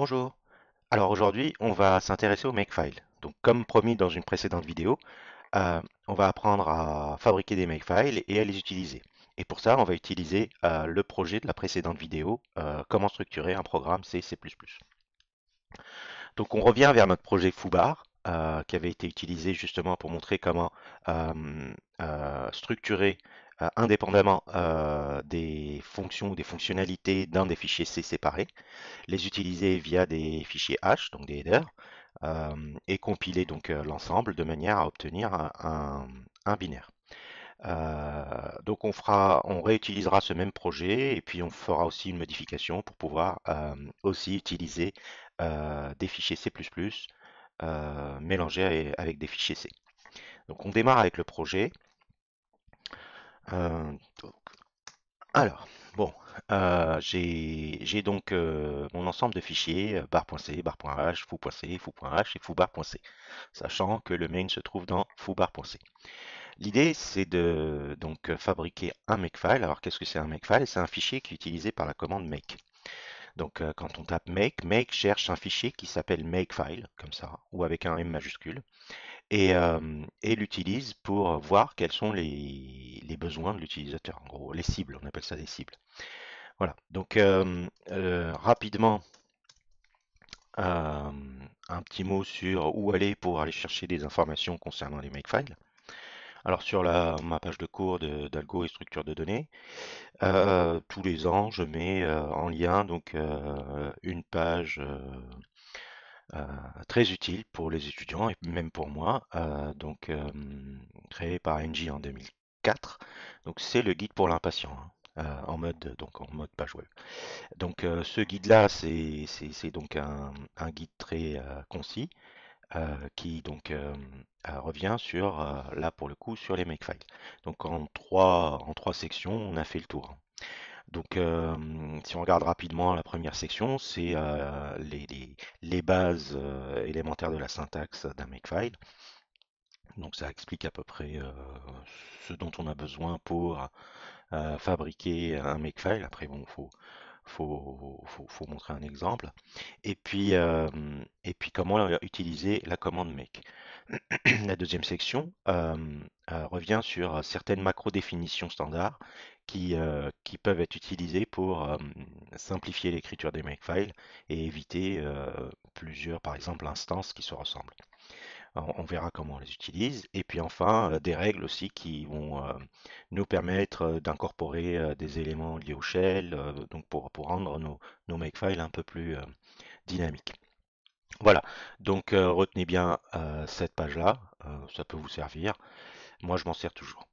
Bonjour. Alors aujourd'hui, on va s'intéresser au Makefiles. Donc comme promis dans une précédente vidéo, euh, on va apprendre à fabriquer des Makefiles et à les utiliser. Et pour ça, on va utiliser euh, le projet de la précédente vidéo, euh, comment structurer un programme C++. Donc on revient vers notre projet FUBAR, qui avait été utilisé justement pour montrer comment structurer euh, indépendamment euh, des fonctions ou des fonctionnalités dans des fichiers C séparés, les utiliser via des fichiers H, donc des headers, euh, et compiler donc l'ensemble de manière à obtenir un, binaire. donc on fera, on réutilisera ce même projet et puis on fera aussi une modification pour pouvoir aussi utiliser des fichiers C++ mélangés avec des fichiers C. Donc on démarre avec le projet. Euh, alors, bon, euh, j'ai donc euh, mon ensemble de fichiers bar.c, bar.h, foo.c, foo.h et foobar.c, sachant que le main se trouve dans foobar.c. L'idée, c'est de donc fabriquer un makefile. Alors, qu'est-ce que c'est un makefile C'est un fichier qui est utilisé par la commande make. Donc, quand on tape make, make cherche un fichier qui s'appelle makefile, comme ça, ou avec un M majuscule, et, l'utilise pour voir quels sont les, besoins de l'utilisateur, en gros, les cibles, on appelle ça des cibles. Voilà, donc rapidement, un petit mot sur où aller pour aller chercher des informations concernant les makefiles. Alors sur la, ma page de cours d'algo et structure de données, tous les ans je mets en lien donc une page euh, très utile pour les étudiants et même pour moi, euh, donc euh, créé par NJ en 2004. Donc c'est le guide pour l'impatient. Hein, en mode donc en mode page web. Donc ce guide là c'est donc un, guide très concis qui donc revient sur là pour le coup sur les makefiles. Donc en trois en trois sections on a fait le tour. Hein. Donc, si on regarde rapidement la première section, c'est les, bases élémentaires de la syntaxe d'un makefile. Donc, ça explique à peu près ce dont on a besoin pour fabriquer un makefile. Après, bon, faut faut, faut, montrer un exemple. Et puis, euh, comment utiliser la commande make. la deuxième section euh, euh, revient sur certaines macro définitions standards qui, qui peuvent être utilisées pour simplifier l'écriture des makefiles et éviter plusieurs, par exemple, instances qui se ressemblent. Bah, on verra comment on les utilise. Et puis enfin, euh, des règles aussi qui vont euh, nous permettre euh, d'incorporer des éléments liés au shell, donc pour, pour rendre nos, makefiles un peu plus dynamiques. Voilà, donc retenez bien cette page-là, ça peut vous servir. Moi, je m'en sers toujours.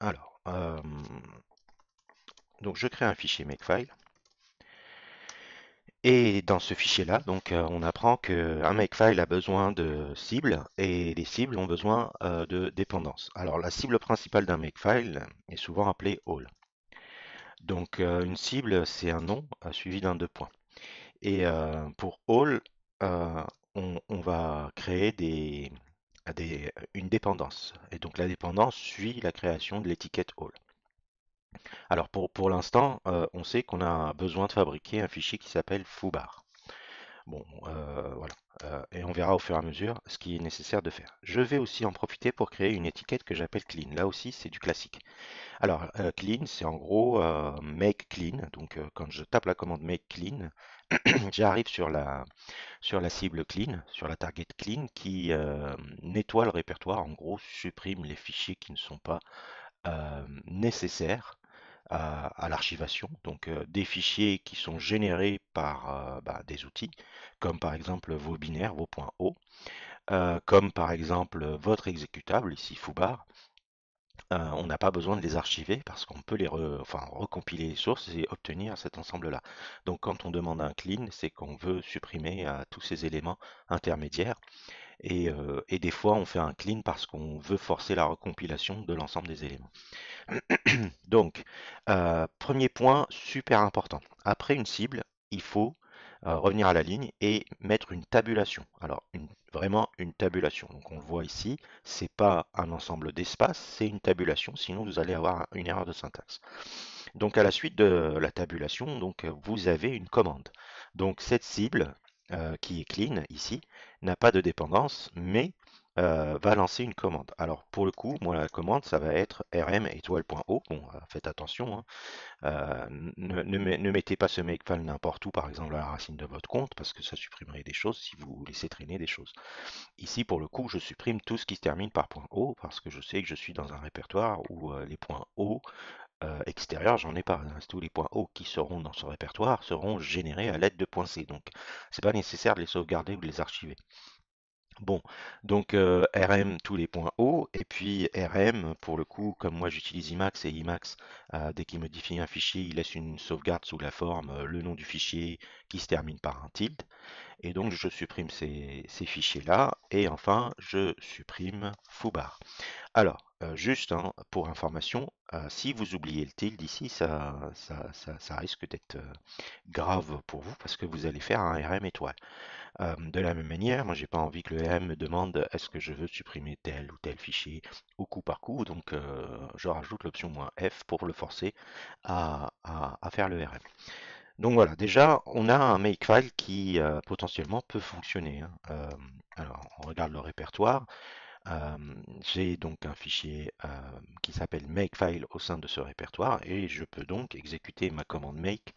Alors, donc je crée un fichier makefile. Et dans ce fichier-là, donc, euh, on apprend qu'un makefile a besoin de cibles et les cibles ont besoin euh, de dépendances. Alors, la cible principale d'un makefile est souvent appelée all. Donc, euh, une cible, c'est un nom suivi d'un deux points. Et pour all, on, va créer une dépendance. Et donc, la dépendance suit la création de l'étiquette all. Alors pour, pour l'instant, euh, on sait qu'on a besoin de fabriquer un fichier qui s'appelle foobar. Bon, euh, voilà. Euh, et on verra au fur et à mesure ce qui est nécessaire de faire. Je vais aussi en profiter pour créer une étiquette que j'appelle clean. Là aussi, c'est du classique. Alors, clean, c'est en gros make clean. Donc, quand je tape la commande make clean, j'arrive sur la, sur la cible clean, sur la target clean, qui nettoie le répertoire. En gros, supprime les fichiers qui ne sont pas nécessaires à, l'archivation, donc euh, des fichiers qui sont générés par euh, bah, des outils, comme par exemple vos binaires, vos points O, euh, comme par exemple votre exécutable, ici fubar on n'a pas besoin de les archiver parce qu'on peut les recompiler les sources et obtenir cet ensemble-là. Donc quand on demande un clean, c'est qu'on veut supprimer tous ces éléments intermédiaires. Euh, et, des fois, on fait un clean parce qu'on veut forcer la recompilation de l'ensemble des éléments. Donc, euh, premier point super important. Après une cible, il faut euh, revenir à la ligne et mettre une tabulation. Alors, vraiment une tabulation. Donc, on le voit ici, c'est pas un ensemble d'espace, c'est une tabulation. Sinon, vous allez avoir une erreur de syntaxe. Donc, à la suite de la tabulation, donc, vous avez une commande. Donc, cette cible, euh, qui est clean ici, n'a pas de dépendance, mais euh, va lancer une commande. Alors pour le coup, moi la commande, ça va être rm étoile.o. Bon, euh, faites attention, hein. ne, mettez pas ce makefile n'importe où, par exemple à la racine de votre compte, parce que ça supprimerait des choses si vous laissez traîner des choses. Ici, pour le coup, je supprime tout ce qui se termine par .o, parce que je sais que je suis dans un répertoire où les points .o euh, extérieur, j'en ai pas. Hein. Tous les points O qui seront dans ce répertoire seront générés à l'aide de points C. Donc, c'est pas nécessaire de les sauvegarder ou de les archiver. Bon, donc euh, RM tous les points O, et puis RM pour le coup, comme moi j'utilise IMAX et IMAX, euh, dès qu'il modifie un fichier, il laisse une sauvegarde sous la forme le nom du fichier qui se termine par un tilde, et donc je supprime ces, ces fichiers là, et enfin je supprime foubar Alors, euh, juste hein, pour information, euh, si vous oubliez le tilde ici, ça, ça, risque d'être euh, grave pour vous parce que vous allez faire un RM étoile. de la même manière, moi j'ai pas envie que le RM me demande est-ce que je veux supprimer tel ou tel fichier au coup par coup, donc je rajoute l'option "-f" pour le forcer à, faire le RM. Donc voilà, déjà, on a un makefile qui potentiellement peut fonctionner. Hein. alors, on regarde le répertoire. J'ai donc un fichier qui s'appelle makefile au sein de ce répertoire et je peux donc exécuter ma commande make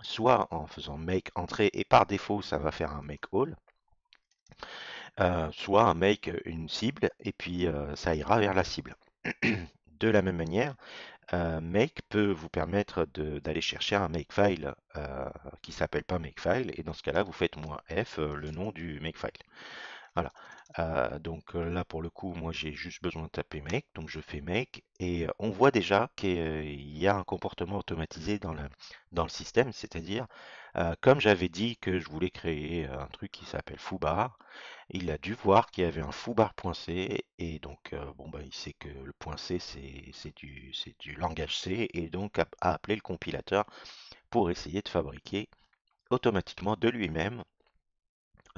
soit en faisant make entrée et par défaut ça va faire un make all soit un make une cible et puis ça ira vers la cible. de la même manière, make peut vous permettre d'aller chercher un makefile qui s'appelle pas makefile et dans ce cas-là vous faites moins f le nom du makefile. Voilà. Euh, donc là, pour le coup, moi, j'ai juste besoin de taper make. Donc je fais make. Et on voit déjà qu'il y a un comportement automatisé dans, dans le système. C'est-à-dire, comme j'avais dit que je voulais créer un truc qui s'appelle foubar il a dû voir qu'il y avait un foobar.c. Et donc, bon, bah, il sait que le .c, c'est du, du langage C. Et donc, a appelé le compilateur pour essayer de fabriquer automatiquement de lui-même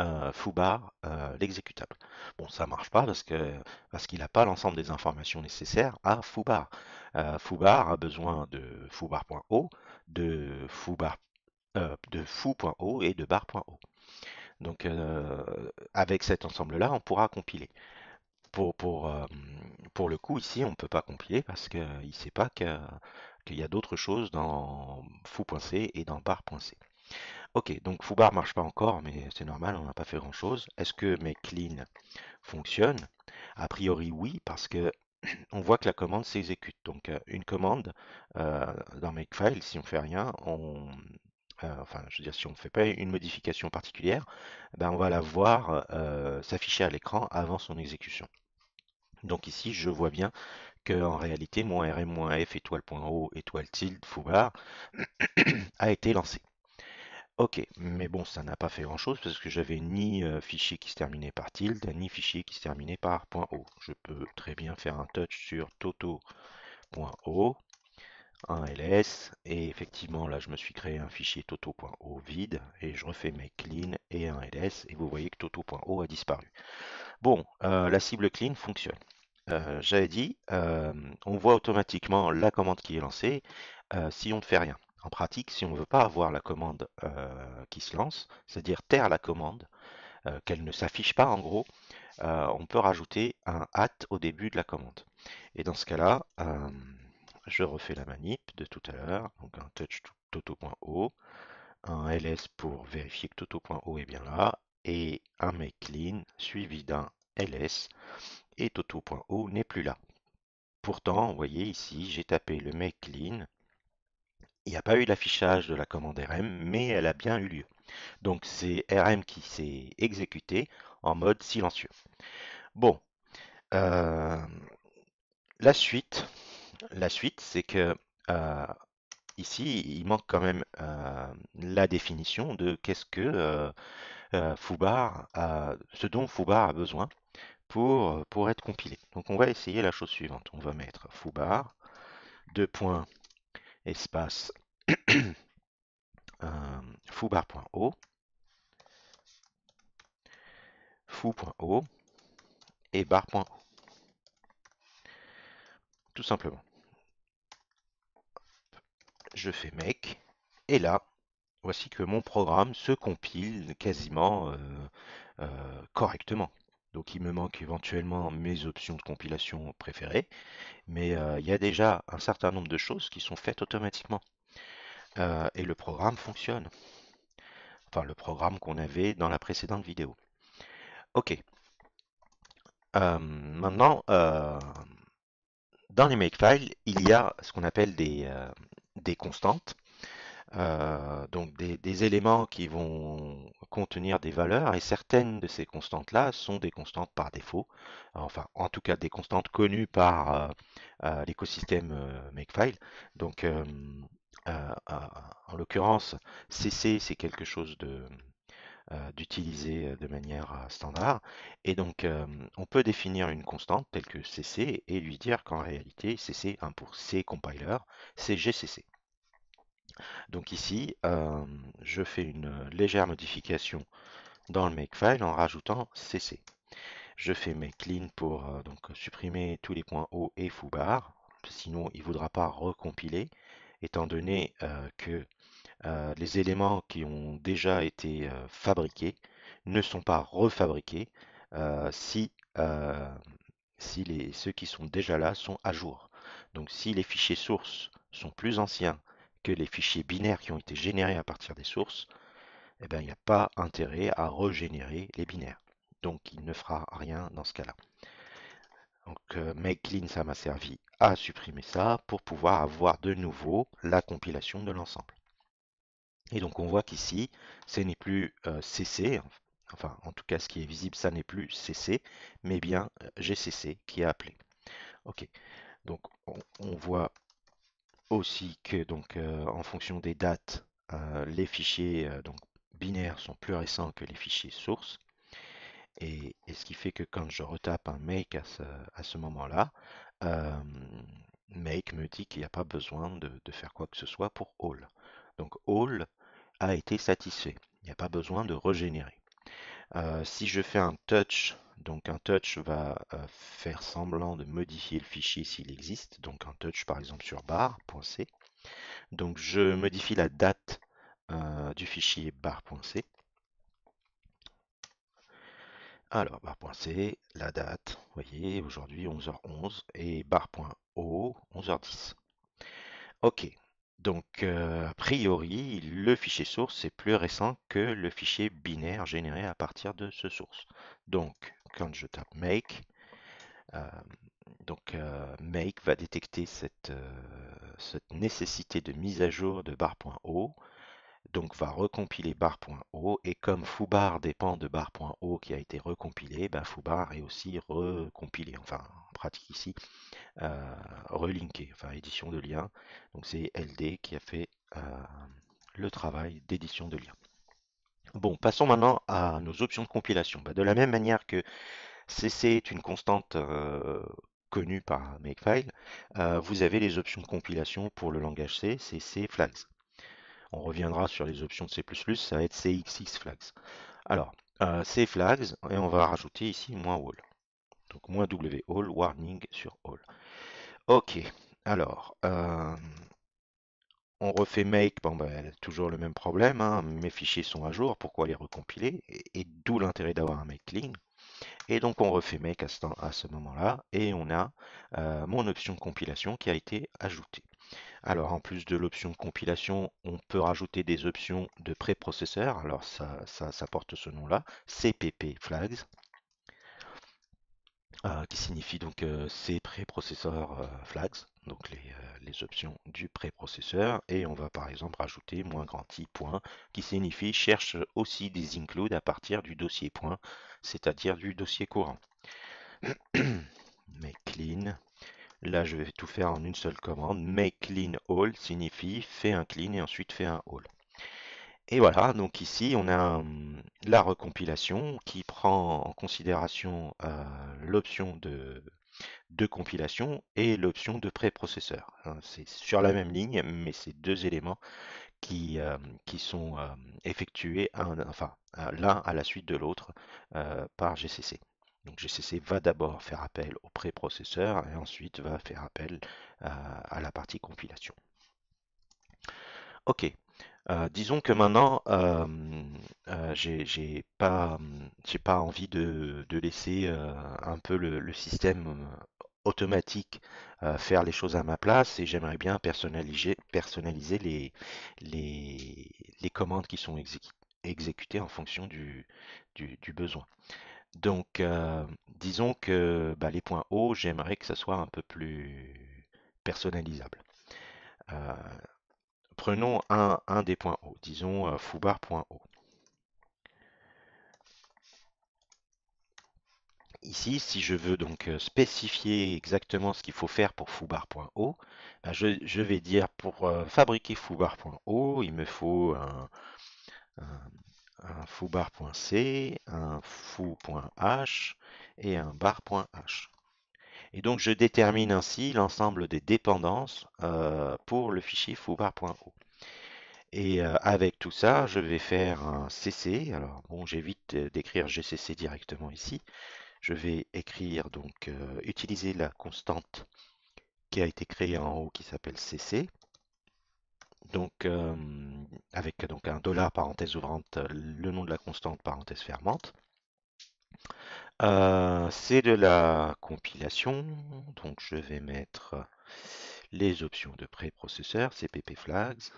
euh, FUBAR, euh, l'exécutable. Bon, ça marche pas parce qu'il n'a pas l'ensemble des informations nécessaires à FUBAR. Euh, a besoin de foobar.o, de foobar euh, de foo.o et de bar.o. Donc avec cet ensemble-là, on pourra compiler. Pour, pour, pour le coup, ici, on ne peut pas compiler parce qu'il ne sait pas qu'il y a d'autres choses dans fou.c et dans bar.c. Ok, donc ne marche pas encore, mais c'est normal, on n'a pas fait grand chose. Est-ce que mes clean fonctionne A priori oui, parce que on voit que la commande s'exécute. Donc euh, une commande euh, dans Makefile, si on fait rien, euh, enfin je veux dire si on ne fait pas une modification particulière, ben on va la voir s'afficher à l'écran avant son exécution. Donc ici je vois bien que en réalité mon rm-f étoile.o étoile tilde foubar a été lancé. Ok, mais bon, ça n'a pas fait grand-chose parce que j'avais ni euh, fichier qui se terminait par tilde, ni fichier qui se terminait par .o. Je peux très bien faire un touch sur toto.o, un ls, et effectivement, là, je me suis créé un fichier toto.o vide, et je refais mes clean et un ls, et vous voyez que toto.o a disparu. Bon, euh, la cible clean fonctionne. Euh, j'avais dit, on voit automatiquement la commande qui est lancée si on ne fait rien. En pratique, si on ne veut pas avoir la commande euh, qui se lance, c'est-à-dire taire la commande, euh, qu'elle ne s'affiche pas en gros, euh, on peut rajouter un at au début de la commande. Et dans ce cas-là, je refais la manip de tout à l'heure, donc un touch toto.o, un ls pour vérifier que toto.o est bien là, et un make clean suivi d'un ls, et toto.o n'est plus là. Pourtant, vous voyez ici, j'ai tapé le make clean il n'y a pas eu l'affichage de la commande RM, mais elle a bien eu lieu. Donc c'est RM qui s'est exécuté en mode silencieux. Bon, euh, la suite, la suite, c'est que euh, ici, il manque quand même euh, la définition de qu'est-ce que Foubar, ce dont Foubar a besoin pour, pour être compilé. Donc on va essayer la chose suivante. On va mettre Foubar, deux points espace euh, fou, foobar.o foo.o et bar.o tout simplement je fais make et là voici que mon programme se compile quasiment euh, euh, correctement donc il me manque éventuellement mes options de compilation préférées, mais euh, il y a déjà un certain nombre de choses qui sont faites automatiquement. Euh, et le programme fonctionne. Enfin le programme qu'on avait dans la précédente vidéo. Ok. Euh, maintenant, dans les makefiles, il y a ce qu'on appelle des, des constantes. Euh, donc des, éléments qui vont contenir des valeurs et certaines de ces constantes-là sont des constantes par défaut, enfin en tout cas des constantes connues par euh, euh, l'écosystème Makefile. Donc en l'occurrence CC c'est quelque chose de d'utiliser de manière standard et donc on peut définir une constante telle que CC et lui dire qu'en réalité CC1 pour C compiler c'est GCC. Donc ici, euh, je fais une légère modification dans le makefile en rajoutant cc. Je fais make clean pour euh, donc supprimer tous les points haut et fou bar, sinon il ne voudra pas recompiler, étant donné euh, que les éléments qui ont déjà été fabriqués ne sont pas refabriqués si, si les, ceux qui sont déjà là sont à jour. Donc si les fichiers sources sont plus anciens que les fichiers binaires qui ont été générés à partir des sources, eh bien, il n'y a pas intérêt à régénérer les binaires. Donc il ne fera rien dans ce cas-là. Donc euh, make clean, ça m'a servi à supprimer ça pour pouvoir avoir de nouveau la compilation de l'ensemble. Et donc on voit qu'ici, ce n'est plus CC, euh, enfin en tout cas ce qui est visible, ça n'est plus CC, mais bien euh, GCC qui est appelé. Ok, donc on voit aussi que donc euh, en fonction des dates, euh, les fichiers euh, donc binaires sont plus récents que les fichiers sources. Et, ce qui fait que quand je retape un make à ce, à ce moment-là, make me dit qu'il n'y a pas besoin de, de, faire quoi que ce soit pour all. Donc all a été satisfait. Il n'y a pas besoin de régénérer. si je fais un touch donc un touch va euh, faire semblant de modifier le fichier s'il existe. Donc un touch par exemple sur bar.c. Donc je modifie la date euh, du fichier bar.c. Alors bar.c, la date, vous voyez, aujourd'hui 11h11 et bar.o 11h10. Ok, donc, euh, a priori, le fichier source est plus récent que le fichier binaire généré à partir de ce source. Donc, quand je tape make, euh, donc euh, make va détecter cette, cette nécessité de mise à jour de bar.o donc va recompiler bar.o et comme foobar dépend de bar.o qui a été recompilé, bah foobar est aussi recompilé, enfin en pratique ici, euh, relinké, enfin édition de lien. Donc c'est LD qui a fait euh, le travail d'édition de lien. Bon, passons maintenant à nos options de compilation. Bah, de la même manière que CC est une constante euh, connue par Makefile, vous avez les options de compilation pour le langage C, CC, on reviendra sur les options de C++, ça va être CXX flags. Alors, euh, flags, et on va rajouter ici moins all. Donc moins W all, warning sur all. Ok, alors, euh, on refait make, bon ben, toujours le même problème, hein, mes fichiers sont à jour, pourquoi les recompiler Et, d'où l'intérêt d'avoir un make clean. Et donc on refait make à ce, moment-là, et on a euh, mon option de compilation qui a été ajoutée. Alors en plus de l'option compilation, on peut rajouter des options de préprocesseur. Alors ça, porte ce nom-là, CPP flags, euh, qui signifie donc euh, ces préprocesseurs euh, flags, donc les, options du préprocesseur. Et on va par exemple rajouter moins grand i point, qui signifie cherche aussi des includes à partir du dossier point, c'est-à-dire du dossier courant. Mais clean. Là, je vais tout faire en une seule commande. Make clean all signifie fait un clean et ensuite fait un all. Et voilà, donc ici, on a hum, la recompilation qui prend en considération euh, l'option de, compilation et l'option de préprocesseur. Hein, c'est sur la même ligne, mais c'est deux éléments qui, euh, qui sont euh, effectués l'un à la suite de l'autre par GCC. Donc GCC va d'abord faire appel au préprocesseur et ensuite va faire appel euh, à, la partie compilation. Ok, euh, disons que maintenant, euh, n'ai euh, j'ai pas, envie de, laisser un peu le, système automatique faire les choses à ma place et j'aimerais bien personnaliser, personnaliser les, commandes qui sont exécutées en fonction du besoin. Donc, euh, disons que bah, les points hauts, j'aimerais que ce soit un peu plus personnalisable. Euh, prenons un, un, des points hauts, disons euh, Ici, si je veux donc euh, spécifier exactement ce qu'il faut faire pour Foubar.o, bah, je, vais dire pour fabriquer Foubar.o, il me faut un un foobar.c, un foo.h et un bar.h. Et donc je détermine ainsi l'ensemble des dépendances euh, pour le fichier foobar.o. Et euh, avec tout ça, je vais faire un cc. Alors bon, j'évite d'écrire gcc directement ici. Je vais écrire donc euh, utiliser la constante qui a été créée en haut qui s'appelle cc. Donc avec donc un dollar parenthèse ouvrante, le nom de la constante parenthèse fermante. Euh, c'est de la compilation, donc je vais mettre les options de préprocesseur, CPP flags,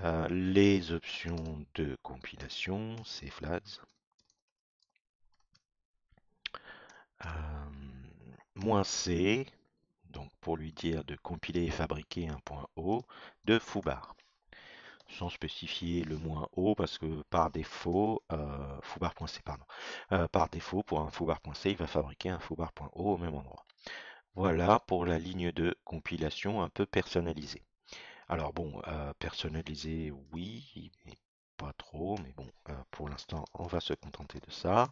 euh, les options de compilation, cflags. Euh, moins C, donc pour lui dire de compiler et fabriquer un point O, de foobar sans spécifier le moins haut parce que par défaut, euh, pardon, euh, par défaut pour un foobar.c, il va fabriquer un fubar.o au même endroit. Voilà pour la ligne de compilation un peu personnalisée. Alors bon, euh, personnalisée, oui, mais pas trop, mais bon, euh, pour l'instant, on va se contenter de ça.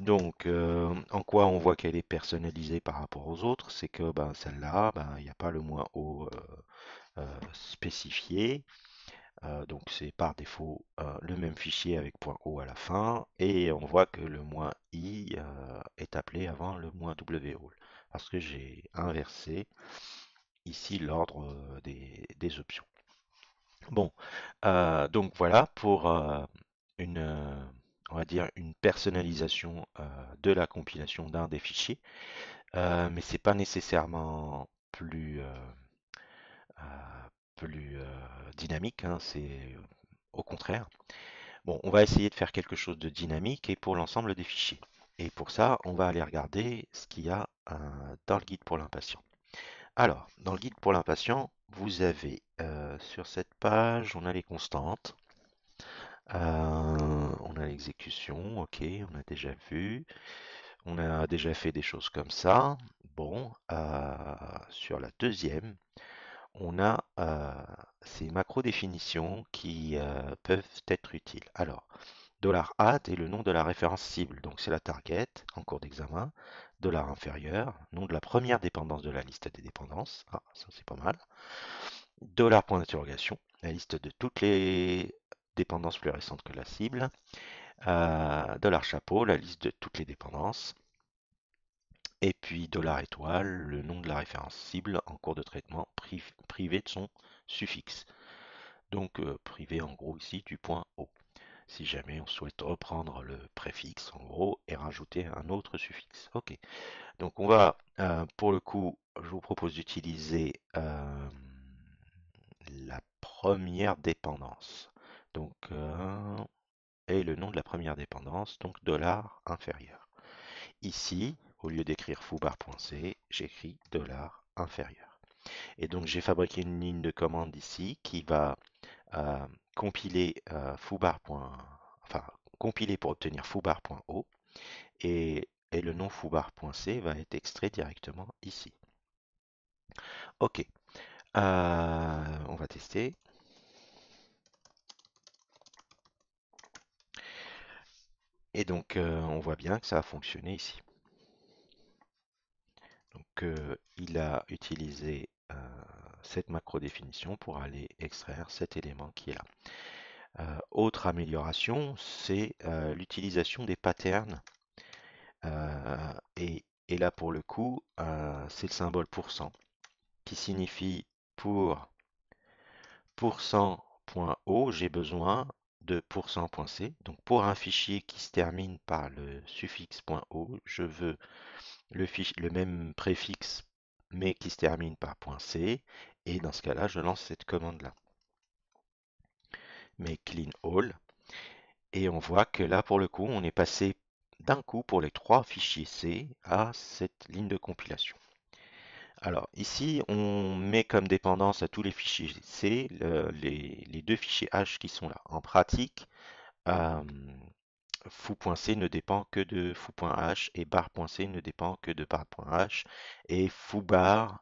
Donc, en quoi on voit qu'elle est personnalisée par rapport aux autres C'est que ben, celle-là, ben, il n'y a pas le moins haut spécifié. Euh, donc c'est par défaut euh, le même fichier avec .o à la fin et on voit que le "-i", euh, est appelé avant le "-wall", parce que j'ai inversé ici l'ordre des, des, options. Bon, donc voilà pour une, on va dire une personnalisation de la compilation d'un des fichiers, mais ce n'est pas nécessairement plus plus euh, dynamique, hein, c'est au contraire. Bon, on va essayer de faire quelque chose de dynamique et pour l'ensemble des fichiers. Et pour ça, on va aller regarder ce qu'il y a euh, dans le guide pour l'impatient. Alors, dans le guide pour l'impatient, vous avez euh, sur cette page, on a les constantes, on a l'exécution, ok, on a déjà vu, on a déjà fait des choses comme ça. Bon, sur la deuxième, on a euh, ces macro-définitions qui euh, peuvent être utiles. Alors, HAT est le nom de la référence cible, donc c'est la target en cours d'examen. Dollar inférieur, nom de la première dépendance de la liste des dépendances. Ah, ça c'est pas mal. Dollar point d'interrogation, la liste de toutes les dépendances plus récentes que la cible. Euh, dollar chapeau, la liste de toutes les dépendances. Et puis dollar étoile, le nom de la référence cible en cours de traitement privé de son suffixe. Donc euh, privé en gros ici du point O. Si jamais on souhaite reprendre le préfixe en gros et rajouter un autre suffixe. Ok. Donc on va euh, pour le coup, je vous propose d'utiliser euh, la première dépendance. Donc et le nom de la première dépendance, donc dollar inférieur. Ici, au lieu d'écrire foobar.c, j'écris dollar inférieur. Et donc j'ai fabriqué une ligne de commande ici qui va euh, compiler euh, enfin compiler pour obtenir foobar.o et, et le nom foobar.c va être extrait directement ici. Ok, euh, on va tester. Et donc on voit bien que ça a fonctionné ici. Donc euh, il a utilisé euh, cette macro définition pour aller extraire cet élément qui est là. Euh, autre amélioration, c'est l'utilisation des patterns. Et, là pour le coup, c'est le symbole pourcent qui signifie pour %.o, j'ai besoin de pourcent.c. Donc pour un fichier qui se termine par le suffixe .o, je veux le, même préfixe mais qui se termine par .c et dans ce cas-là, je lance cette commande-là. Mais clean all et on voit que là, pour le coup, on est passé d'un coup pour les trois fichiers C à cette ligne de compilation. Alors ici, on met comme dépendance à tous les fichiers C les, les, deux fichiers H qui sont là. En pratique, euh, foo.c ne dépend que de fou.h et bar.c ne dépend que de bar.h et foubar.c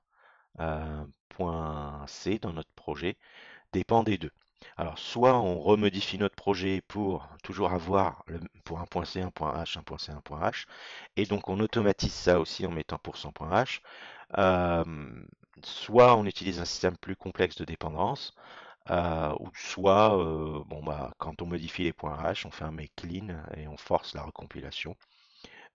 euh, dans notre projet dépend des deux. Alors soit on remodifie notre projet pour toujours avoir le, pour 1.c, 1.h, 1.c, 1.h et donc on automatise ça aussi en mettant %.h. Euh, soit on utilise un système plus complexe de dépendance, euh, ou soit, euh, bon bah, quand on modifie les points H, on fait un make clean et on force la recompilation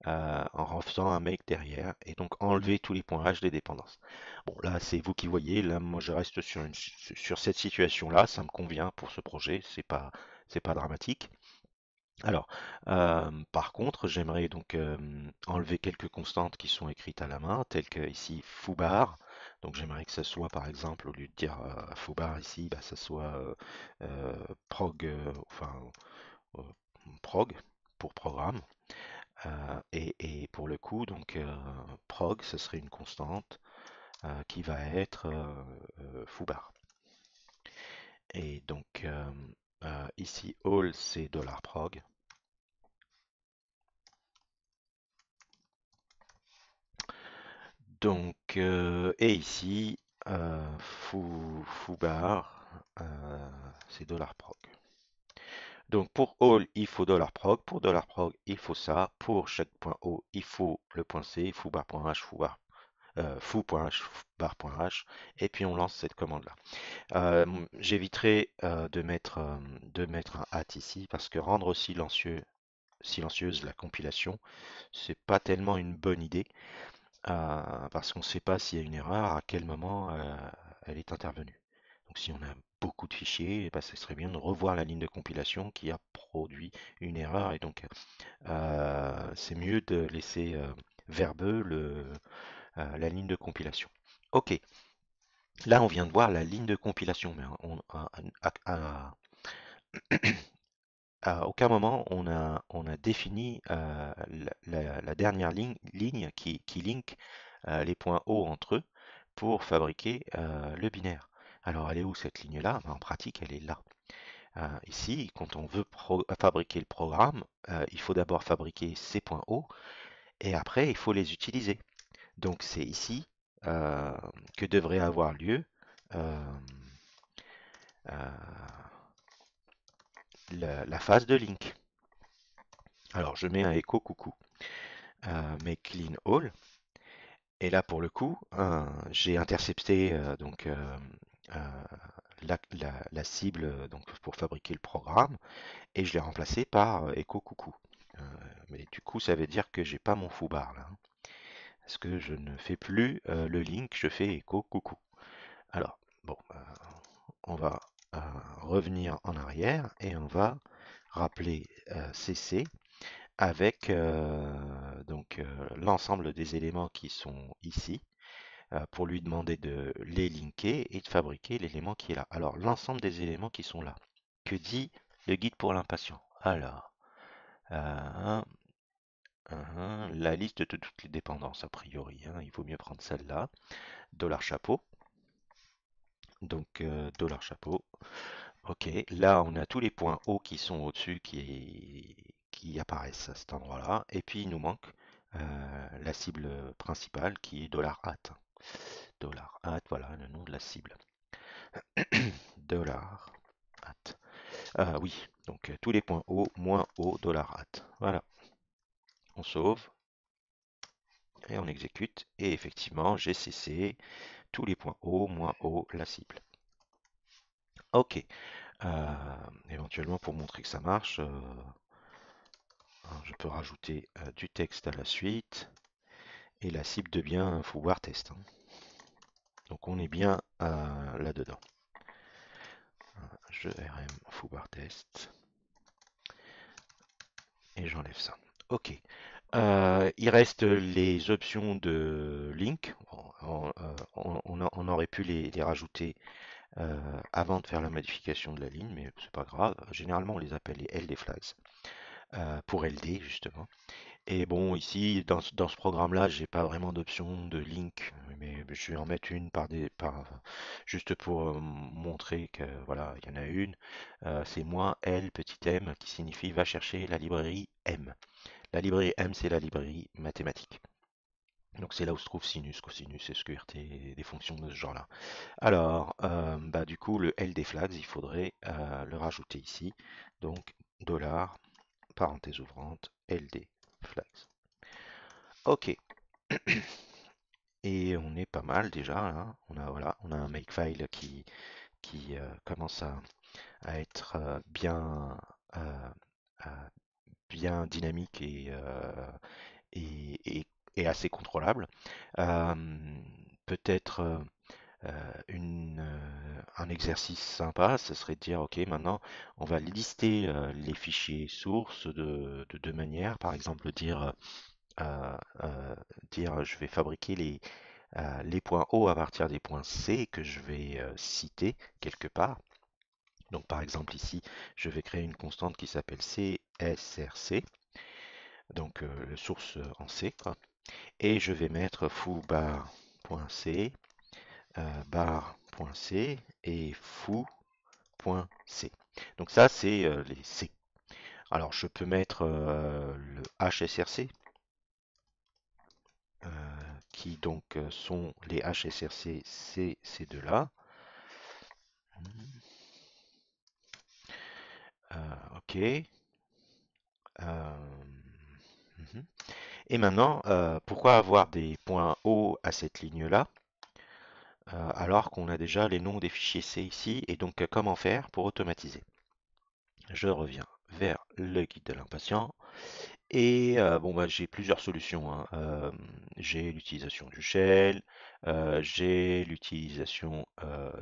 euh, en refaisant un make derrière et donc enlever tous les points H des dépendances. Bon, là, c'est vous qui voyez. Là, moi, je reste sur, une, sur cette situation-là. Ça me convient pour ce projet. C'est pas, c'est pas dramatique. Alors, par contre, j'aimerais donc enlever quelques constantes qui sont écrites à la main, telles que ici donc j'aimerais que ce soit par exemple, au lieu de dire euh, ici, bah, ça soit euh, euh, prog, euh, enfin prog pour programme. Et, pour le coup, donc prog, ce serait une constante qui va être foo Et donc ici all c'est $prog Donc, euh, et ici, euh, bar, euh, c'est $prog. Donc pour all, il faut $prog, pour $prog, il faut ça, pour chaque point O, il faut le point C, foobar.h, foobar, euh, et puis on lance cette commande-là. J'éviterai de, mettre, un at ici, parce que rendre silencieuse la compilation, c'est pas tellement une bonne idée. Euh, parce qu'on ne sait pas s'il y a une erreur, à quel moment euh, elle est intervenue. Donc si on a beaucoup de fichiers, eh ben, ce serait bien de revoir la ligne de compilation qui a produit une erreur. Et donc euh, c'est mieux de laisser verbeux la ligne de compilation. Ok. Là, on vient de voir la ligne de compilation, mais on, a aucun moment on a, défini euh, la, dernière ligne, qui, link euh, les points hauts entre eux pour fabriquer euh, le binaire. Alors elle est où cette ligne-là ben, En pratique, elle est là. ici, quand on veut fabriquer le programme, il faut d'abord fabriquer ces points O, et après, il faut les utiliser. Donc c'est ici que devrait avoir lieu la, phase de link. Alors je mets un écho coucou, mais clean all. Et là pour le coup, j'ai intercepté euh, donc euh, euh, la, cible donc, pour fabriquer le programme et je l'ai remplacé par écho coucou. mais du coup ça veut dire que j'ai pas mon fou bar là. Hein. parce que je ne fais plus le link, je fais écho coucou. Alors bon, on va revenir en arrière et on va rappeler euh, CC avec euh, donc euh, l'ensemble des éléments qui sont ici pour lui demander de les linker et de fabriquer l'élément qui est là. Alors, l'ensemble des éléments qui sont là. Que dit le guide pour l'impatient Alors, hein, hein, la liste de toutes les dépendances, a priori. Hein, il vaut mieux prendre celle-là. Dollar chapeau donc euh, dollar chapeau. Ok, là on a tous les points hauts qui sont au-dessus qui, qui, apparaissent à cet endroit-là. Et puis il nous manque euh, la cible principale qui est dollar hat. Dollar hat, voilà le nom de la cible. dollar hat. Ah oui, donc euh, tous les points hauts moins haut dollar hat. Voilà. On sauve et on exécute. Et effectivement, j'ai GCC tous les points haut moins haut la cible. Ok. Euh, éventuellement, pour montrer que ça marche, euh, hein, je peux rajouter euh, du texte à la suite. Et la cible devient un voir test. Hein. Donc on est bien là-dedans. Hein, je rm foubar test. Et j'enlève ça. Ok. Euh, il reste les options de link. On, euh, aurait pu les, rajouter euh, avant de faire la modification de la ligne, mais c'est pas grave. Généralement, on les appelle les LD flags pour LD justement. Et bon, ici dans, ce programme-là, j'ai pas vraiment d'option de link, mais je vais en mettre une par des, par, juste pour montrer que voilà, il y en a une. c'est moi L petit m qui signifie va chercher la librairie M. La librairie M, c'est la librairie mathématique. Donc c'est là où se trouve sinus, cosinus sqrt, des fonctions de ce genre-là. Alors, euh, bah, du coup, le LDFLAGS, flags, il faudrait euh, le rajouter ici. Donc, dollar, parenthèse ouvrante, LD flags. Ok. Et on est pas mal déjà. Hein. On, a, voilà, on a un makefile qui, qui euh, commence à, à être bien bien dynamique euh, et, et, assez contrôlable. Peut-être euh, euh, un exercice sympa, ce serait de dire, OK, maintenant, on va lister les fichiers sources de, deux manières. Par exemple, dire, dire je vais fabriquer les, les points O à partir des points C que je vais citer quelque part. Donc par exemple ici, je vais créer une constante qui s'appelle CSRC, donc euh, le source en C, et je vais mettre foo bar.c, bar.c et foo.c. Donc ça, c'est euh, les C. Alors je peux mettre euh, le HSRC, qui donc sont les HSRC, C, ces deux-là. Hmm. Euh, ok. Euh, mhm. Et maintenant, euh, pourquoi avoir des points hauts à cette ligne-là alors qu'on a déjà les noms des fichiers C ici et donc comment faire pour automatiser Je reviens vers le guide de l'impatient et bon bah j'ai plusieurs solutions. Hein. j'ai l'utilisation du shell, j'ai l'utilisation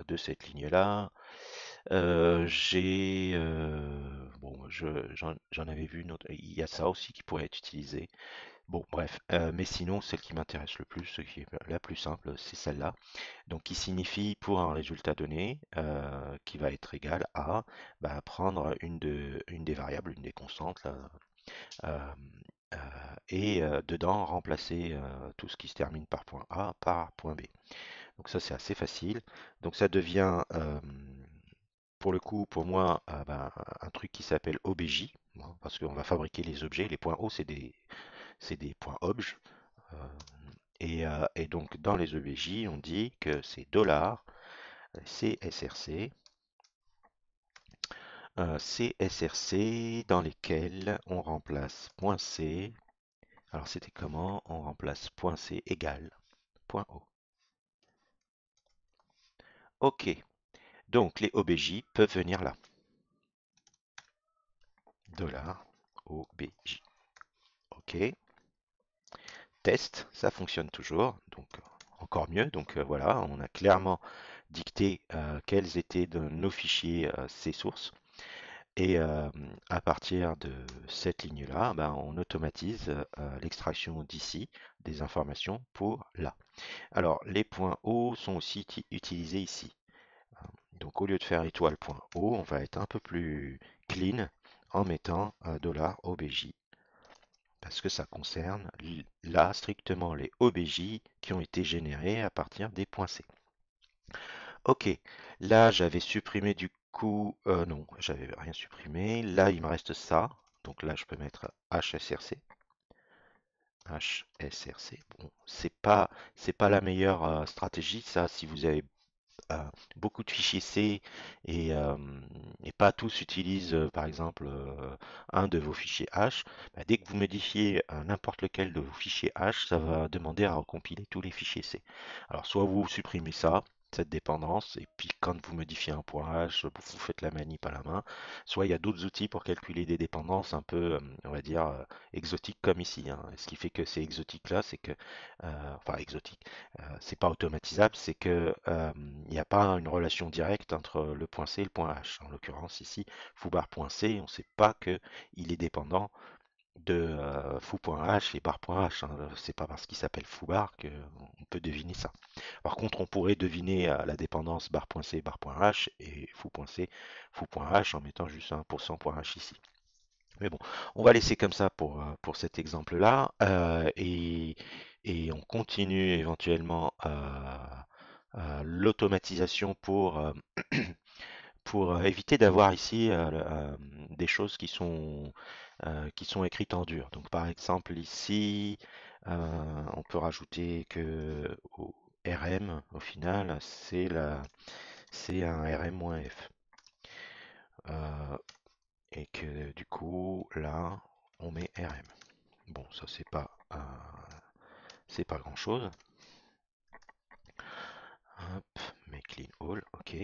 de cette ligne là, euh, j'ai euh, bon, j'en avais vu une Il y a ça aussi qui pourrait être utilisé. Bon, bref, euh, mais sinon, celle qui m'intéresse le plus, qui est la plus simple, c'est celle-là. Donc, qui signifie pour un résultat donné, qui va être égal à bah, prendre une, de, une des variables, une des constantes, et dedans remplacer tout ce qui se termine par point A par point B. Donc, ça, c'est assez facile. Donc, ça devient pour le coup, pour moi, euh, ben, un truc qui s'appelle OBJ, hein, parce qu'on va fabriquer les objets. Les points O, c'est des, points obj. Euh, euh, et, donc, dans les OBJ, on dit que c'est dollar CSRC. CSRC dans lesquels on remplace point .c. Alors, c'était comment On remplace point .c égale point .o. OK. Donc les OBJ peuvent venir là. Dollar OBJ. OK. Test, ça fonctionne toujours. Donc encore mieux. Donc euh, voilà, on a clairement dicté euh, quels étaient de nos fichiers euh, ces sources. Et à partir de cette ligne-là, ben, on automatise l'extraction d'ici des informations pour là. Alors les points O sont aussi utilisés ici. Donc au lieu de faire étoile.o, on va être un peu plus clean en mettant euh, dollar $OBJ. Parce que ça concerne là strictement les OBJ qui ont été générés à partir des points C. Ok, là j'avais supprimé du coup, euh, non, j'avais rien supprimé. Là il me reste ça, donc là je peux mettre HSRC. HSRC, bon, c'est pas, pas la meilleure euh, stratégie, ça si vous avez euh, beaucoup de fichiers C et, euh, pas tous utilisent euh, par exemple un de vos fichiers H, bah, dès que vous modifiez n'importe lequel de vos fichiers H, ça va demander à recompiler tous les fichiers C. Alors soit vous supprimez ça, cette dépendance. Et puis quand vous modifiez un point H, vous faites la manip à la main. Soit il y a d'autres outils pour calculer des dépendances un peu, euh, on va dire, euh, exotiques comme ici. Hein. Ce qui fait que c'est exotique là c'est que, euh, enfin exotique, c'est pas automatisable, c'est que il n'y a pas une relation directe entre le point C et le point H. En l'occurrence ici, c on ne sait pas qu'il est dépendant de euh, fou.h et bar.h. Hein, euh, c'est pas parce qu'il s'appelle foubar qu'on peut deviner ça. Par contre, on pourrait deviner euh, la dépendance bar.c, bar.h et fou.c, fou.h en mettant juste h ici. Mais bon, on va laisser comme ça pour, pour cet exemple-là. et, on continue éventuellement l'automatisation pour pour euh, éviter d'avoir ici euh, euh, des choses qui sont, qui sont écrites en dur. Donc par exemple ici, on peut rajouter que au RM, au final, c'est c'est un RM-F. et que du coup, là, on met RM. Bon, ça c'est pas c'est pas grand chose. Hop, mais clean all, ok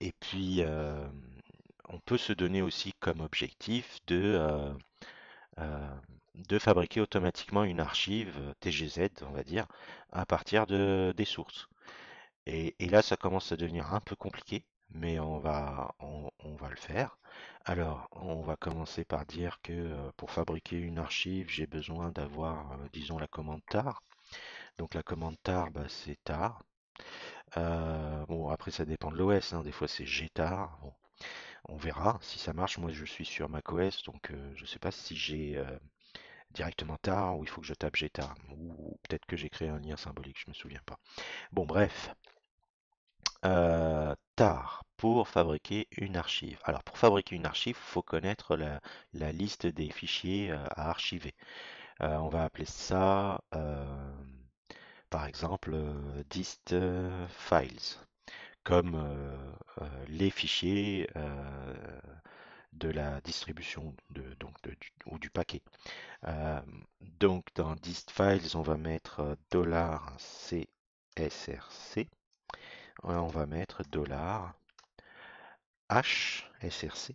et puis, on peut se donner aussi comme objectif de, de fabriquer automatiquement une archive TGZ, on va dire, à partir de, des sources. Et, là, ça commence à devenir un peu compliqué, mais on va, on, va le faire. Alors, on va commencer par dire que pour fabriquer une archive, j'ai besoin d'avoir, disons, la commande tar. Donc la commande tar, bah, c'est tar. Euh, bon, après, ça dépend de l'OS. Hein. Des fois, c'est gtar, on verra si ça marche. Moi, je suis sur macOS, donc euh, je ne sais pas si j'ai euh, directement tar ou il faut que je tape gtar Ou, peut-être que j'ai créé un lien symbolique, je me souviens pas. Bon, bref. tar pour fabriquer une archive. Alors, pour fabriquer une archive, faut connaître la, la, liste des fichiers à archiver. on va appeler ça par exemple euh, dist euh, files, comme euh, les fichiers de la distribution de, donc ou du paquet. donc dans dist files, on va mettre $CSRC. On va mettre $HSRC.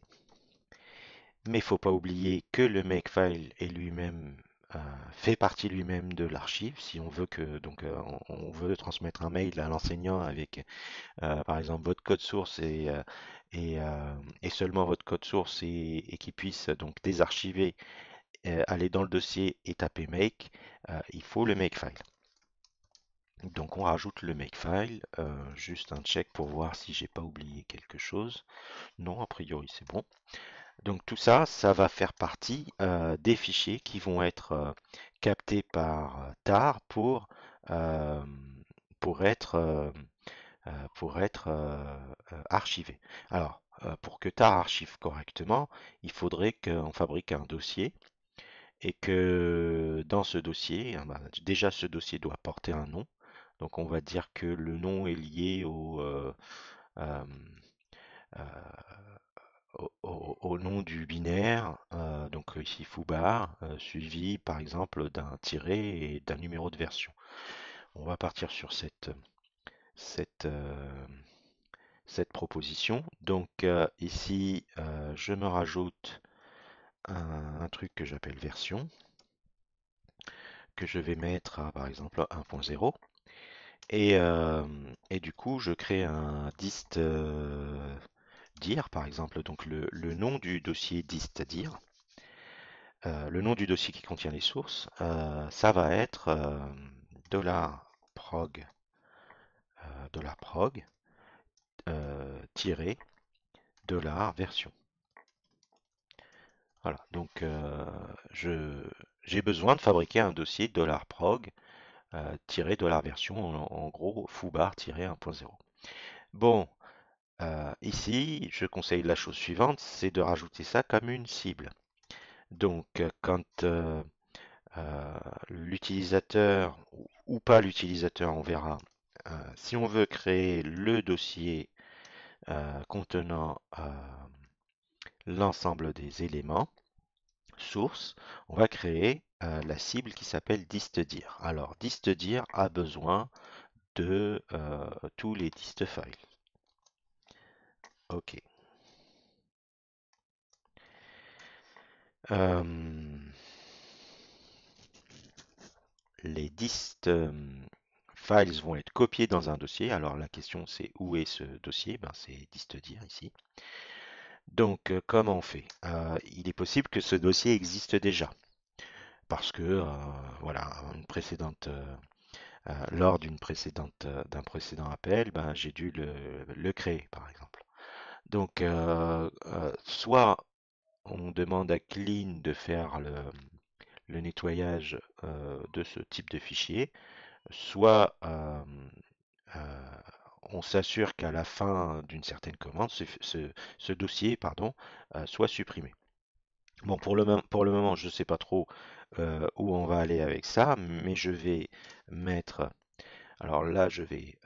Mais il ne faut pas oublier que le makefile est lui-même euh, fait partie lui-même de l'archive. Si on veut que donc euh, on veut transmettre un mail à l'enseignant avec euh, par exemple votre code source et, et, seulement votre code source et, et qu'il puisse donc désarchiver, aller dans le dossier et taper make, il faut le makefile. Donc on rajoute le makefile, juste un check pour voir si j'ai pas oublié quelque chose. Non, a priori c'est bon. Donc tout ça, ça va faire partie euh, des fichiers qui vont être euh, captés par euh, TAR pour, pour être, pour être archivés. Alors, pour que TAR archive correctement, il faudrait qu'on fabrique un dossier et que dans ce dossier, eh ben, déjà ce dossier doit porter un nom. Donc on va dire que le nom est lié au au, nom du binaire, euh, donc euh, ici foobar, euh, suivi par exemple d'un tiret et d'un numéro de version. On va partir sur cette, cette, cette proposition. Donc ici, je me rajoute un, truc que j'appelle version, que je vais mettre par exemple 1.0. Et, et, du coup, je crée un dist dire par exemple, donc le, le nom du dossier dit c'est-à-dire euh, le nom du dossier qui contient les sources, euh, ça va être euh, dollar $prog, dollar $prog, tiré dollar $version. Voilà, donc je j'ai besoin de fabriquer un dossier dollar $prog tiré dollar $version, en, gros gros foobar-1.0. Bon, euh, ici, je conseille la chose suivante, c'est de rajouter ça comme une cible. Donc, euh, quand euh, l'utilisateur, ou pas l'utilisateur, on verra, si on veut créer le dossier contenant l'ensemble des éléments, source, on va créer la cible qui s'appelle distdir. Alors, distdir a besoin de tous les distfiles. Ok. les dist files vont être copiés dans un dossier. Alors la question c'est où est ce dossier ben, C'est distdir ici. Donc euh, comment on fait euh, Il est possible que ce dossier existe déjà. Parce que euh, voilà, une précédente, lors d'une précédente d'un précédent appel, ben, j'ai dû le créer par exemple. Donc, euh, euh, soit on demande à Clean de faire le, nettoyage euh, de ce type de fichier, soit on s'assure qu'à la fin d'une certaine commande, ce, dossier pardon, soit supprimé. Bon, pour le, pour le moment, je ne sais pas trop où on va aller avec ça, mais je vais mettre alors là, je vais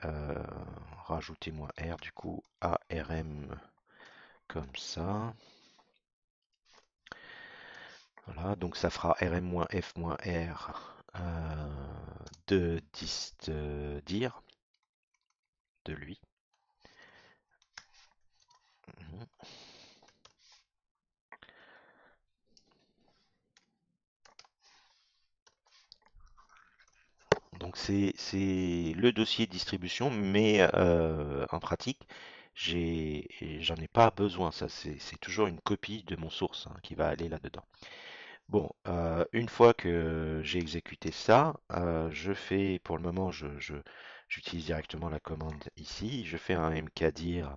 rajouter moins R, du coup, ARM comme ça. Voilà, donc ça fera rm-f-r euh, de dist dire de lui. Mhm. Donc c'est le dossier distribution, mais euh, en pratique, j'en ai, pas besoin. Ça, c'est toujours une copie de mon source hein, qui va aller là-dedans. Bon, euh, une fois que j'ai exécuté ça, euh, je fais, pour le moment, j'utilise je, directement la commande ici. Je fais un mkdir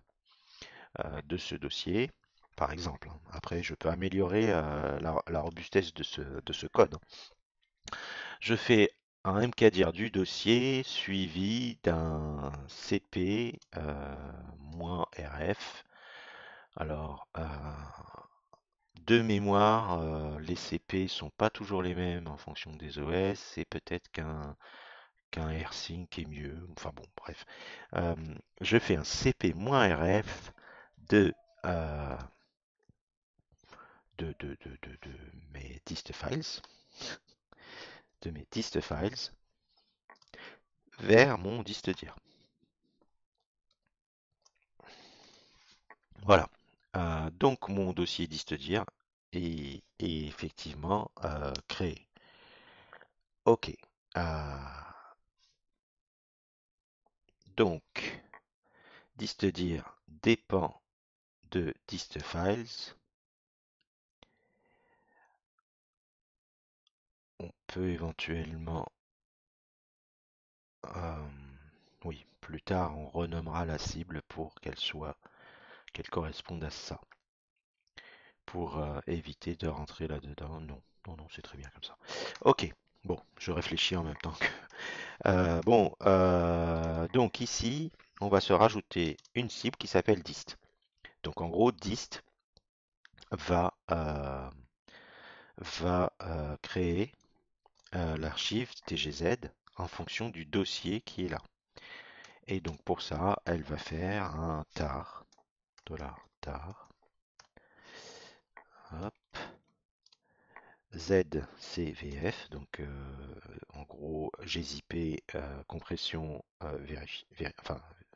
euh, de ce dossier, par exemple. Hein. Après, je peux améliorer la, robustesse de ce, de ce code. Hein. Je fais un dire du dossier suivi d'un CP euh, RF. Alors, euh, de mémoire, euh, les CP sont pas toujours les mêmes en fonction des OS, et peut-être qu'un qu'un RSync est mieux. Enfin bon, bref. je fais un CP-RF de, de, de, de, de, mes dist files mes dist files vers mon dist Voilà. Euh, donc mon dossier distdir est, effectivement euh, créé. Ok. Euh, donc distdir dépend de dist files éventuellement... Euh, oui, plus tard, on renommera la cible pour qu'elle soit, qu'elle corresponde à ça. Pour euh, éviter de rentrer là-dedans. Non, non, non, c'est très bien comme ça. Ok, bon, je réfléchis en même temps que... Euh, bon, donc ici, on va se rajouter une cible qui s'appelle dist. Donc en gros, dist va, va créer euh, l'archive TGZ en fonction du dossier qui est là. Et donc pour ça, elle va faire un tar, dollar tar, ZCVF, donc euh, en gros GZIP euh, compression,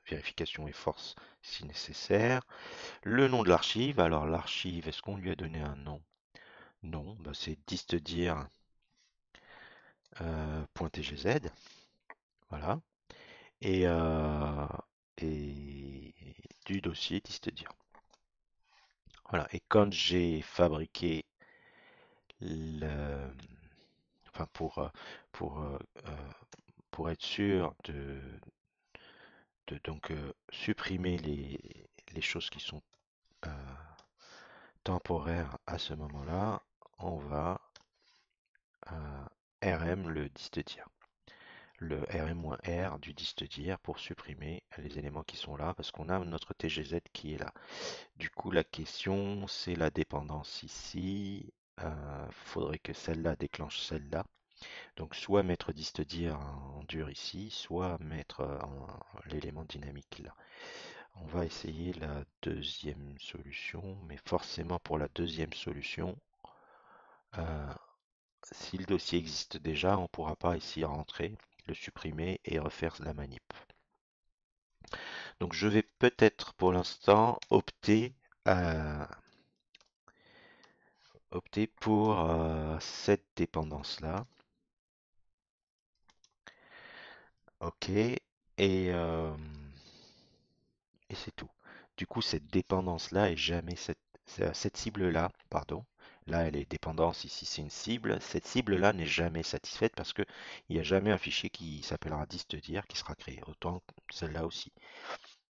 vérification et force si nécessaire. Le nom de l'archive, alors l'archive, est-ce qu'on lui a donné un nom Non, ben, c'est distdir euh, tgz voilà et, euh, et du dossier dire Voilà, et quand j'ai fabriqué le. Enfin, pour, euh, pour, pour être sûr de, de donc supprimer les, les, choses qui sont temporaires à ce moment-là, on va rm le dire le rm-r du dire pour supprimer les éléments qui sont là parce qu'on a notre tgz qui est là. Du coup, la question, c'est la dépendance ici. Euh, faudrait que celle-là déclenche celle-là. Donc, soit mettre dire en dur ici, soit mettre euh, l'élément dynamique là. On va essayer la deuxième solution, mais forcément pour la deuxième solution, euh, si le dossier existe déjà, on ne pourra pas ici rentrer, le supprimer et refaire la manip. Donc je vais peut-être pour l'instant opter, euh, opter, pour euh, cette dépendance-là. OK, euh, et, c'est tout. Du coup, cette dépendance-là et jamais cette, cette cible-là, pardon, Là, elle est dépendance. Ici, c'est une cible. Cette cible-là n'est jamais satisfaite parce qu'il n'y a jamais un fichier qui s'appellera distdir » qui sera créé. Autant que celle-là aussi.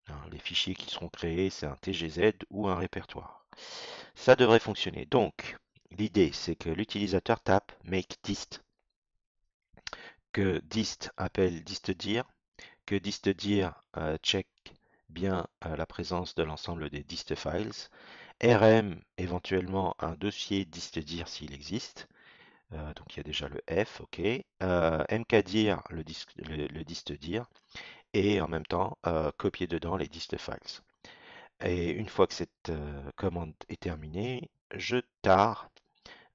Hein, les fichiers qui seront créés, c'est un TGZ ou un répertoire. Ça devrait fonctionner. Donc, l'idée, c'est que l'utilisateur tape make dist, que dist appelle distdir », que distdir euh, » check bien euh, la présence de l'ensemble des distfiles », files RM, éventuellement un dossier distdir s'il existe. Euh, donc il y a déjà le F, ok. Euh, mkdir, le, disque, le, distdir. Et en même temps, euh, copier dedans les dist files. Et une fois que cette commande est terminée, je tare.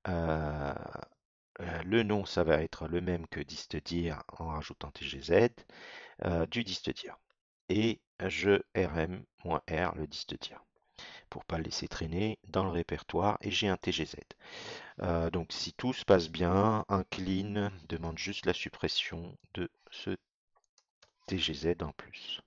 le nom, ça va être le même que distdir en rajoutant tgz du distdir. Et je rm-r le distdir pour pas le laisser traîner dans le répertoire et j'ai un TGZ. Euh, donc si tout se passe bien, un clean demande juste la suppression de ce TGZ en plus.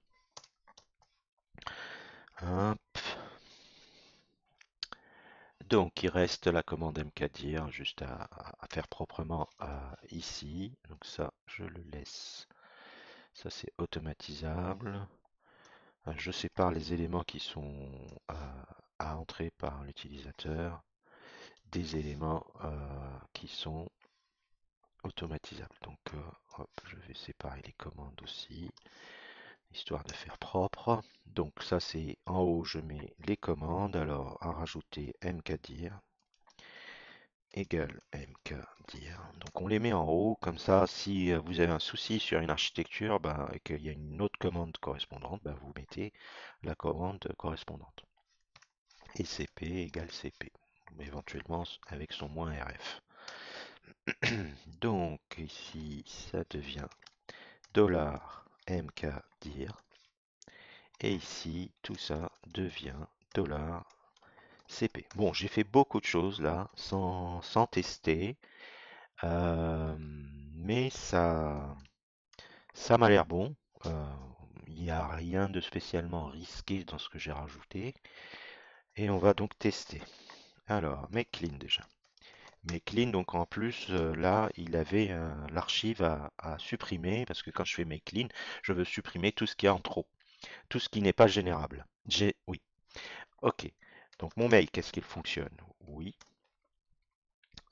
Donc il reste la commande mkdir juste à, faire proprement euh, ici. Donc ça je le laisse. Ça c'est automatisable. Euh, je sépare les éléments qui sont euh, à, entrer par l'utilisateur des éléments euh, qui sont automatisables. Donc je vais séparer les commandes aussi, histoire de faire propre. Donc ça c'est en haut, je mets les commandes, alors à rajouter mkdir, égale mk Donc on les met en haut, comme ça, si euh, vous avez un souci sur une architecture bah, et qu'il y a une autre commande correspondante, bah, vous mettez la commande correspondante. Et cp égale cp, éventuellement avec son moins rf. Donc ici, ça devient dollar mk Et ici, tout ça devient dollar CP. Bon, j'ai fait beaucoup de choses là, sans, sans tester. Euh, mais ça, ça m'a l'air bon. Il euh, n'y a rien de spécialement risqué dans ce que j'ai rajouté. Et on va donc tester. Alors, make clean déjà. make clean, donc en plus, euh, là, il avait l'archive à, supprimer, parce que quand je fais make clean, je veux supprimer tout ce qui est en trop, tout ce qui n'est pas générable. J'ai, oui. Ok. Donc mon make, qu'est-ce qu'il fonctionne Oui.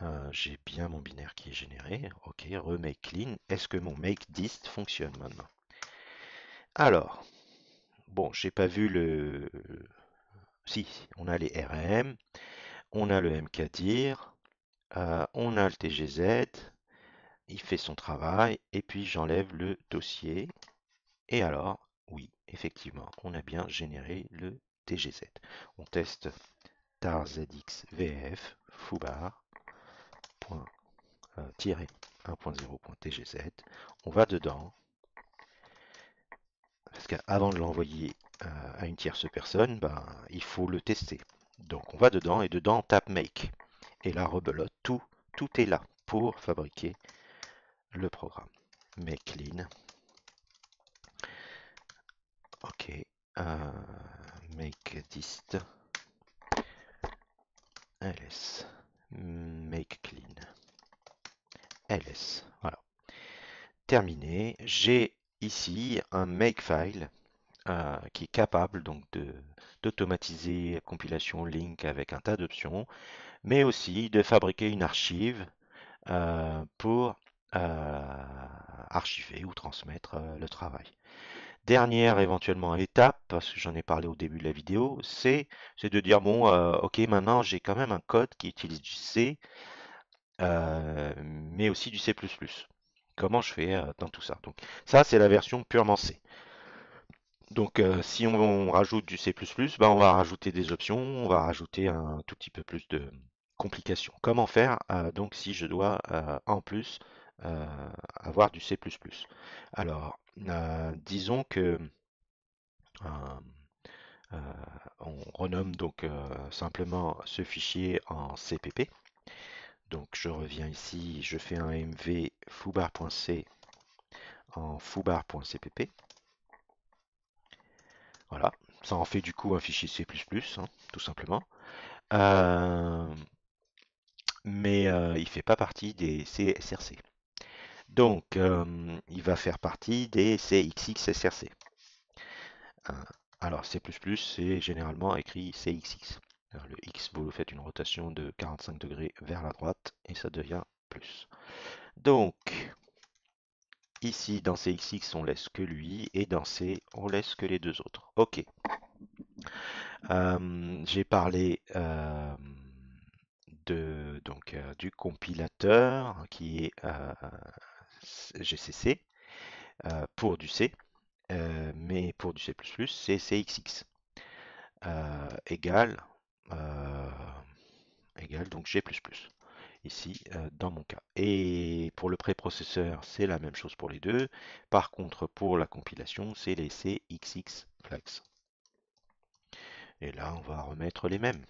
Euh, j'ai bien mon binaire qui est généré. Ok, remake clean. Est-ce que mon make dist fonctionne maintenant Alors, bon, j'ai pas vu le... Si, on a les RM, on a le mkdir, euh, on a le tgz, il fait son travail, et puis j'enlève le dossier. Et alors, oui, effectivement, on a bien généré le TGZ. On teste tarzxvf euh, On va dedans parce qu'avant de l'envoyer euh, à une tierce personne, ben, il faut le tester. Donc on va dedans et dedans on tape make. Et là, rebelote, tout, tout est là pour fabriquer le programme. Make clean. Ok. Euh, make dist ls make clean ls voilà terminé j'ai ici un makefile file euh, qui est capable donc d'automatiser compilation link avec un tas d'options mais aussi de fabriquer une archive euh, pour euh, archiver ou transmettre le travail Dernière éventuellement étape, parce que j'en ai parlé au début de la vidéo, c'est de dire, bon, euh, ok, maintenant j'ai quand même un code qui utilise du C, euh, mais aussi du C++. Comment je fais euh, dans tout ça Donc ça, c'est la version purement C. Donc si on, rajoute du C++, ben, on va rajouter des options, on va rajouter un tout petit peu plus de complications. Comment faire donc si je dois en plus euh, avoir du C++. Alors, euh, disons que euh, on renomme donc simplement ce fichier en CPP. Donc je reviens ici, je fais un mv foobar.c en foobar.cpp. Voilà, ça en fait du coup un fichier C++, hein, tout simplement. mais il ne fait pas partie des CSRC. Donc, euh, il va faire partie des CXX SRC. Euh, alors, C++, c'est généralement écrit CXX. Euh, le X, vous faites une rotation de 45 degrés vers la droite et ça devient plus. Donc, ici, dans CXX, on laisse que lui et dans C, on laisse que les deux autres. OK. J'ai parlé... De, donc, du compilateur qui est GCC euh, pour du C, euh, mais pour du C++, c'est CXX euh, égal, égal donc G++ ici dans mon cas. Et pour le préprocesseur, c'est la même chose pour les deux. Par contre, pour la compilation, c'est les CXX flags. Et là, on va remettre les mêmes.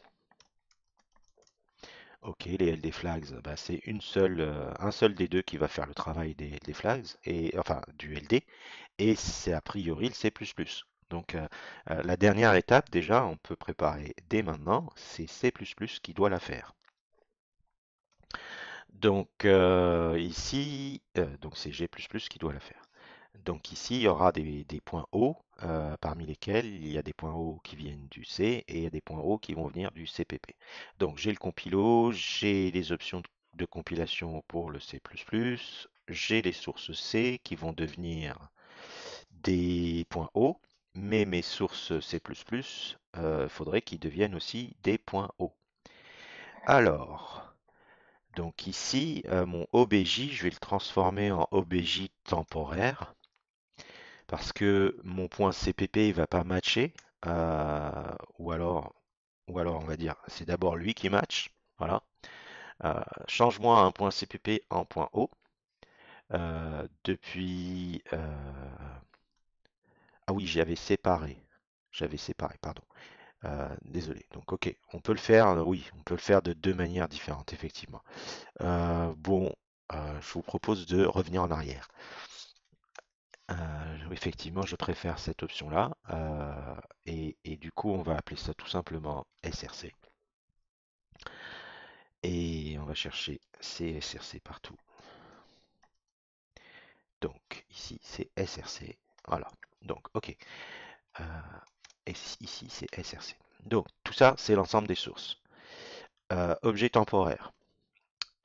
Ok, les LD flags, bah, c'est une seule, euh, un seul des deux qui va faire le travail des flags, et, enfin du LD, et c'est a priori le C++. Donc euh, euh, la dernière étape, déjà, on peut préparer dès maintenant, c'est C++ qui doit la faire. Donc ici, donc c'est G++ qui doit la faire. Donc ici, il y aura des, des points hauts euh, parmi lesquels il y a des points O qui viennent du C et il y a des points O qui vont venir du CPP. Donc j'ai le compilo, j'ai les options de compilation pour le C++, j'ai les sources C qui vont devenir des points O, mais mes sources C++, euh, faudrait qu'ils deviennent aussi des points O. Alors, donc ici, euh, mon OBJ, je vais le transformer en OBJ temporaire parce que mon point CPP ne va pas matcher, euh, ou, alors, ou alors on va dire c'est d'abord lui qui match, voilà. Euh, change-moi un point CPP en point O. Euh, depuis... Ah oui, j'avais séparé. J'avais séparé, pardon. désolé. Donc ok, on peut le faire, oui, on peut le faire de deux manières différentes, effectivement. bon, je vous propose de revenir en arrière effectivement, je préfère cette option-là. Euh, et, du coup, on va appeler ça tout simplement SRC. Et on va chercher CSRC partout. Donc, ici, c'est SRC. Voilà. Donc, OK. Euh, ici, c'est SRC. Donc, tout ça, c'est l'ensemble des sources. Euh, objet temporaire.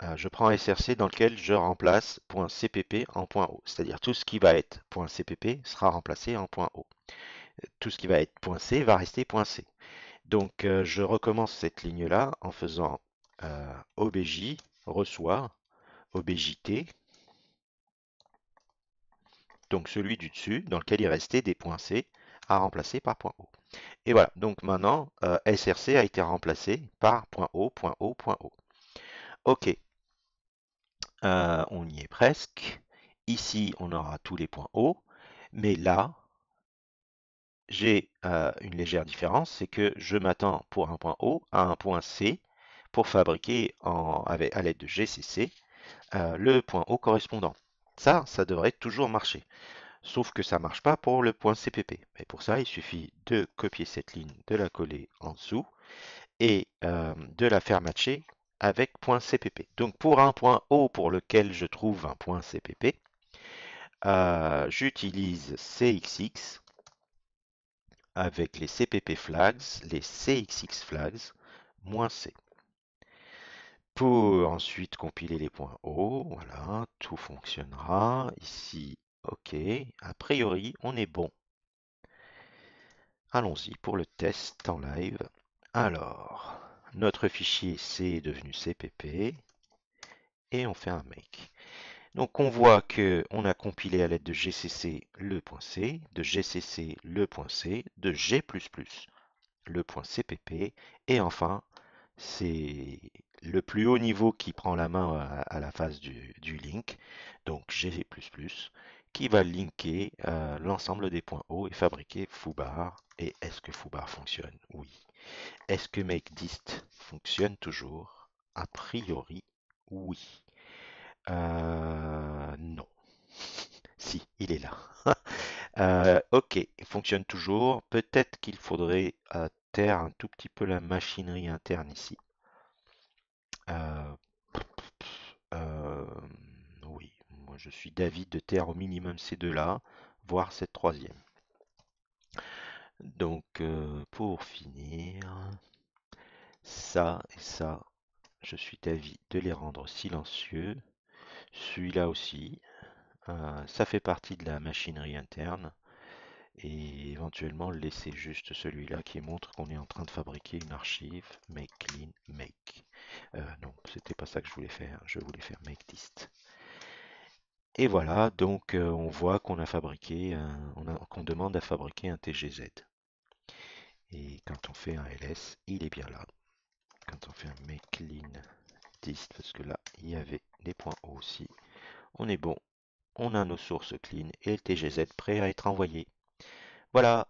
Euh, je prends SRC dans lequel je remplace .cpp en .o. C'est-à-dire tout ce qui va être .cpp sera remplacé en .o. Tout ce qui va être .c va rester .c. Donc euh, je recommence cette ligne-là en faisant euh, obj reçoit objt. Donc celui du dessus dans lequel il restait des points .c à remplacer par .o. Et voilà, donc maintenant src a été remplacé par .o, .o, .o. Ok, euh, on y est presque. Ici, on aura tous les points hauts. Mais là, j'ai euh, une légère différence, c'est que je m'attends pour un point O à un point C pour fabriquer avec, à l'aide de GCC euh, le point O correspondant. Ça, ça devrait toujours marcher. Sauf que ça ne marche pas pour le point CPP. Mais pour ça, il suffit de copier cette ligne, de la coller en dessous et de la faire matcher avec .cpp. Donc pour un point O pour lequel je trouve un point .cpp, euh, j'utilise CXX avec les CPP flags, les CXX flags, moins C. Pour ensuite compiler les points O, voilà, tout fonctionnera. Ici, OK, a priori, on est bon. Allons-y pour le test en live. Alors notre fichier C est devenu CPP et on fait un make. Donc on voit que on a compilé à l'aide de GCC le point .c, de GCC le point .c, de G++ le point .cpp et enfin c'est le plus haut niveau qui prend la main euh, à, la face du, du link, donc G++, va linker euh, l'ensemble des points hauts et fabriquer foubar Et est-ce que foobar fonctionne Oui. Est-ce que makeDist fonctionne toujours A priori, oui. Euh, non. si, il est là. Euh, ok, il fonctionne toujours. Peut-être qu'il faudrait taire un tout petit peu la machinerie interne ici. je suis d'avis de taire au minimum ces deux-là, voire cette troisième. Donc, euh, pour finir, ça et ça, je suis d'avis de les rendre silencieux. Celui-là aussi, euh, ça fait partie de la machinerie interne. Et éventuellement laisser juste celui-là qui montre qu'on est en train de fabriquer une archive make clean make. Euh, non, c'était pas ça que je voulais faire. Je voulais faire make dist. Et voilà, donc on voit qu'on a fabriqué, qu'on demande à fabriquer un TGZ. Et quand on fait un ls, il est bien là. Quand on fait un make clean dist, parce que là, il y avait des points aussi, on est bon. On a nos sources clean et le TGZ prêt à être envoyé. Voilà,